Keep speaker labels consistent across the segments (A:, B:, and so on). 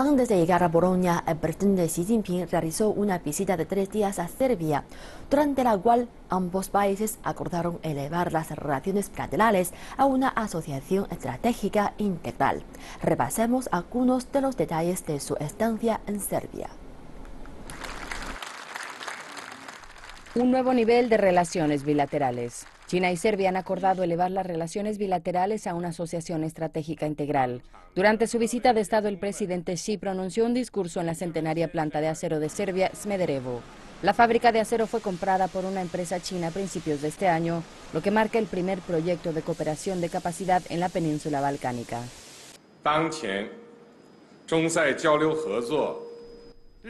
A: Antes de llegar a Boronia, el presidente Xi Jinping realizó una visita de tres días a Serbia, durante la cual ambos países acordaron elevar las relaciones bilaterales a una asociación estratégica integral. Repasemos algunos de los detalles de su estancia en Serbia. Un nuevo nivel de relaciones bilaterales. China y Serbia han acordado elevar las relaciones bilaterales a una asociación estratégica integral. Durante su visita de Estado, el presidente Xi pronunció un discurso en la centenaria planta de acero de Serbia, Smederevo. La fábrica de acero fue comprada por una empresa china a principios de este año, lo que marca el primer proyecto de cooperación de capacidad en la península balcánica.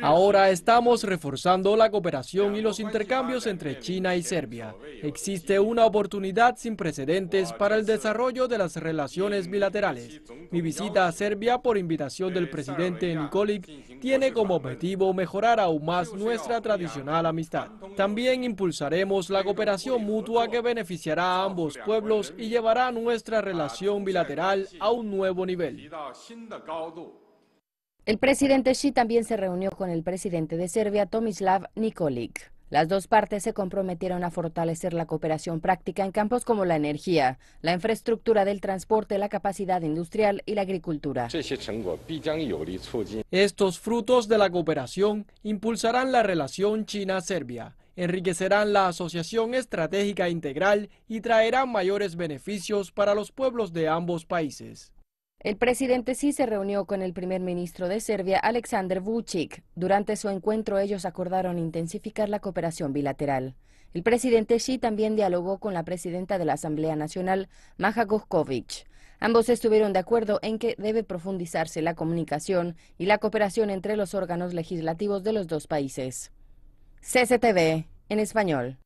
B: Ahora estamos reforzando la cooperación y los intercambios entre China y Serbia. Existe una oportunidad sin precedentes para el desarrollo de las relaciones bilaterales. Mi visita a Serbia por invitación del presidente Nikolic tiene como objetivo mejorar aún más nuestra tradicional amistad. También impulsaremos la cooperación mutua que beneficiará a ambos pueblos y ¿eh? llevará nuestra ah, relación bilateral a un nuevo nivel.
A: El presidente Xi también se reunió con el presidente de Serbia, Tomislav Nikolic. Las dos partes se comprometieron a fortalecer la cooperación práctica en campos como la energía, la infraestructura del transporte, la capacidad industrial y la agricultura.
B: Estos frutos de la cooperación impulsarán la relación China-Serbia, enriquecerán la asociación estratégica integral y traerán mayores beneficios para los pueblos de ambos países.
A: El presidente Xi se reunió con el primer ministro de Serbia, Aleksandar Vucic. Durante su encuentro ellos acordaron intensificar la cooperación bilateral. El presidente Xi también dialogó con la presidenta de la Asamblea Nacional, Maja Gojkovic. Ambos estuvieron de acuerdo en que debe profundizarse la comunicación y la cooperación entre los órganos legislativos de los dos países. CCTV, en español.